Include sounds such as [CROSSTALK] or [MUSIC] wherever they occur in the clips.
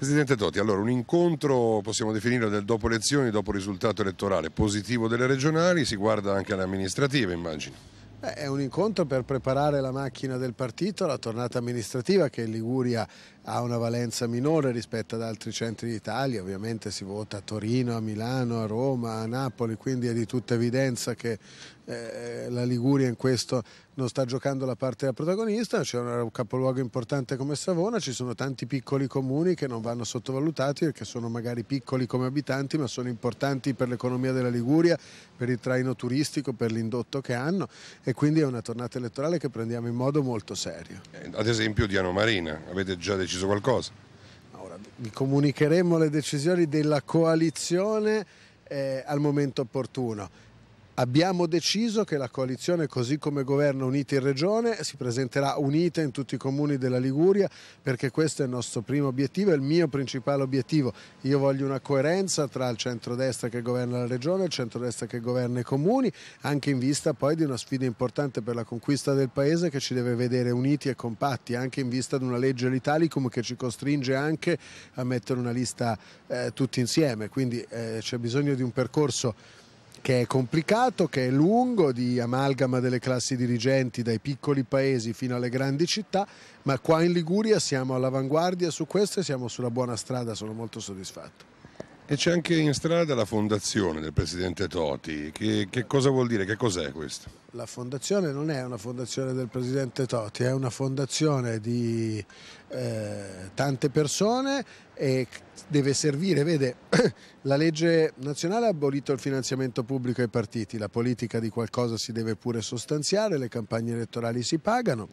Presidente Toti, allora un incontro possiamo definirlo del dopo elezioni, dopo risultato elettorale positivo delle regionali, si guarda anche alle amministrative immagino. Beh, è un incontro per preparare la macchina del partito la tornata amministrativa che in Liguria ha una valenza minore rispetto ad altri centri d'Italia, ovviamente si vota a Torino, a Milano, a Roma, a Napoli, quindi è di tutta evidenza che eh, la Liguria in questo non sta giocando la parte da protagonista, c'è un capoluogo importante come Savona, ci sono tanti piccoli comuni che non vanno sottovalutati perché sono magari piccoli come abitanti ma sono importanti per l'economia della Liguria, per il traino turistico, per l'indotto che hanno e quindi è una tornata elettorale che prendiamo in modo molto serio. Ad esempio Diano Marina, avete già deciso deciso qualcosa? Ora, vi comunicheremo le decisioni della coalizione eh, al momento opportuno. Abbiamo deciso che la coalizione, così come governa Unita in Regione, si presenterà unita in tutti i comuni della Liguria perché questo è il nostro primo obiettivo, è il mio principale obiettivo. Io voglio una coerenza tra il centrodestra che governa la Regione e il centrodestra che governa i comuni, anche in vista poi di una sfida importante per la conquista del Paese che ci deve vedere uniti e compatti, anche in vista di una legge all'Italicum che ci costringe anche a mettere una lista eh, tutti insieme. Quindi eh, c'è bisogno di un percorso che è complicato, che è lungo, di amalgama delle classi dirigenti dai piccoli paesi fino alle grandi città, ma qua in Liguria siamo all'avanguardia su questo e siamo sulla buona strada, sono molto soddisfatto. E c'è anche in strada la fondazione del presidente Toti, che, che cosa vuol dire, che cos'è questo? La fondazione non è una fondazione del presidente Toti, è una fondazione di eh, tante persone e deve servire, vede, [CLEARS THROAT] la legge nazionale ha abolito il finanziamento pubblico ai partiti, la politica di qualcosa si deve pure sostanziare, le campagne elettorali si pagano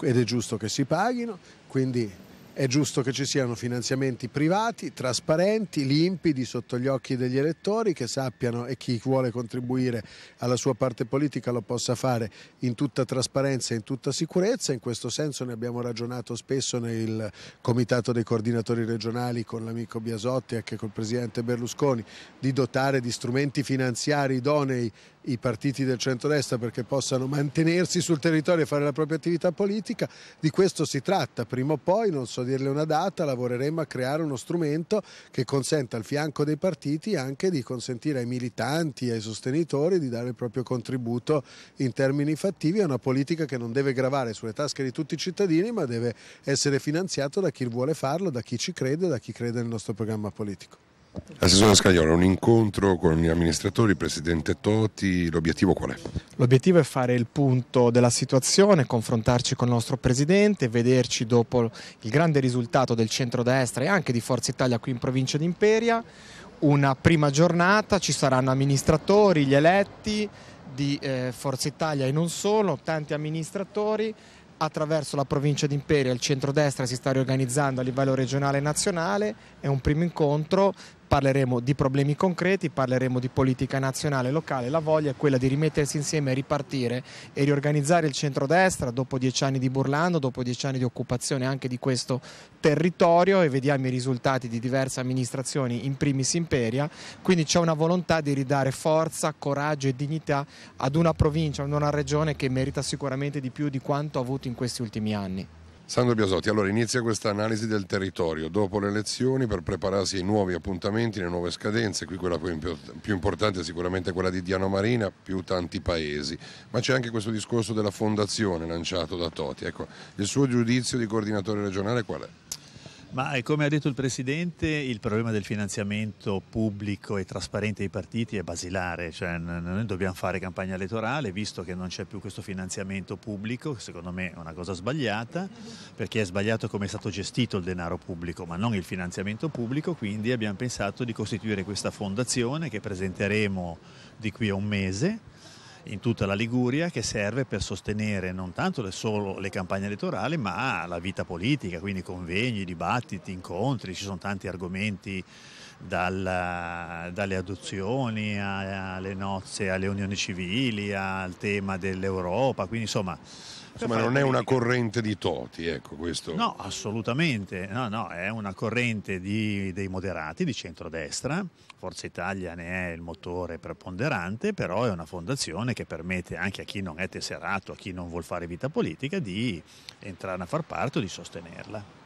ed è giusto che si paghino, quindi è giusto che ci siano finanziamenti privati, trasparenti, limpidi, sotto gli occhi degli elettori, che sappiano e chi vuole contribuire alla sua parte politica lo possa fare in tutta trasparenza e in tutta sicurezza. In questo senso ne abbiamo ragionato spesso nel comitato dei coordinatori regionali con l'amico Biasotti e anche col presidente Berlusconi, di dotare di strumenti finanziari idonei i partiti del centrodestra perché possano mantenersi sul territorio e fare la propria attività politica, di questo si tratta, prima o poi, non so dirle una data, lavoreremo a creare uno strumento che consenta al fianco dei partiti anche di consentire ai militanti, ai sostenitori di dare il proprio contributo in termini fattivi a una politica che non deve gravare sulle tasche di tutti i cittadini ma deve essere finanziata da chi vuole farlo, da chi ci crede, da chi crede nel nostro programma politico. Assessore Scagliola, un incontro con gli amministratori, il Presidente Toti, l'obiettivo qual è? L'obiettivo è fare il punto della situazione, confrontarci con il nostro Presidente, vederci dopo il grande risultato del centrodestra e anche di Forza Italia qui in provincia di Imperia, una prima giornata, ci saranno amministratori, gli eletti di eh, Forza Italia e non solo, tanti amministratori, attraverso la provincia di Imperia il centrodestra si sta riorganizzando a livello regionale e nazionale, è un primo incontro parleremo di problemi concreti, parleremo di politica nazionale e locale. La voglia è quella di rimettersi insieme ripartire e riorganizzare il centrodestra dopo dieci anni di Burlando, dopo dieci anni di occupazione anche di questo territorio e vediamo i risultati di diverse amministrazioni, in primis Imperia. Quindi c'è una volontà di ridare forza, coraggio e dignità ad una provincia, ad una regione che merita sicuramente di più di quanto ha avuto in questi ultimi anni. Sandro Biasotti, allora inizia questa analisi del territorio dopo le elezioni per prepararsi ai nuovi appuntamenti, alle nuove scadenze, qui quella più importante è sicuramente quella di Diano Marina, più tanti paesi, ma c'è anche questo discorso della fondazione lanciato da Toti, ecco, il suo giudizio di coordinatore regionale qual è? Ma eh, come ha detto il Presidente, il problema del finanziamento pubblico e trasparente dei partiti è basilare, cioè noi dobbiamo fare campagna elettorale visto che non c'è più questo finanziamento pubblico, che secondo me è una cosa sbagliata, perché è sbagliato come è stato gestito il denaro pubblico, ma non il finanziamento pubblico, quindi abbiamo pensato di costituire questa fondazione che presenteremo di qui a un mese in tutta la Liguria che serve per sostenere non tanto le solo le campagne elettorali ma la vita politica, quindi convegni, dibattiti, incontri, ci sono tanti argomenti dalla, dalle adozioni alle nozze, alle unioni civili, al tema dell'Europa, quindi insomma Insomma, non è una corrente di Toti, ecco questo. No, assolutamente, no, no, è una corrente di, dei moderati di centrodestra. Forza Italia ne è il motore preponderante, però è una fondazione che permette anche a chi non è tesserato, a chi non vuol fare vita politica, di entrare a far parte o di sostenerla.